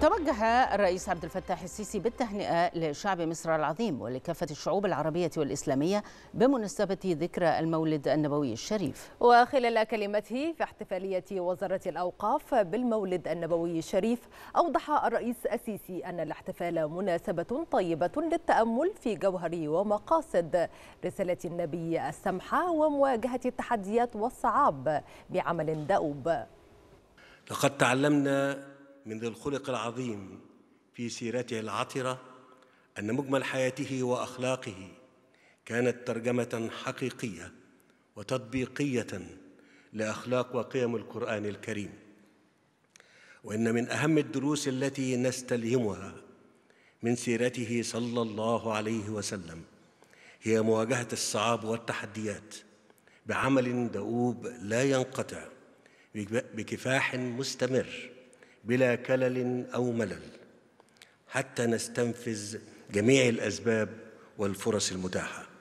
توجه الرئيس عبد الفتاح السيسي بالتهنئة لشعب مصر العظيم ولكافة الشعوب العربية والإسلامية بمناسبة ذكرى المولد النبوي الشريف وخلال كلمته في احتفالية وزارة الأوقاف بالمولد النبوي الشريف أوضح الرئيس السيسي أن الاحتفال مناسبة طيبة للتأمل في جوهر ومقاصد رسالة النبي السمحة ومواجهة التحديات والصعاب بعمل دؤوب لقد تعلمنا من ذي الخلق العظيم في سيرته العطرة أن مجمل حياته وأخلاقه كانت ترجمة حقيقية وتطبيقية لأخلاق وقيم القرآن الكريم وإن من أهم الدروس التي نستلهمها من سيرته صلى الله عليه وسلم هي مواجهة الصعاب والتحديات بعمل دؤوب لا ينقطع بكفاح مستمر بلا كلل او ملل حتى نستنفذ جميع الاسباب والفرص المتاحه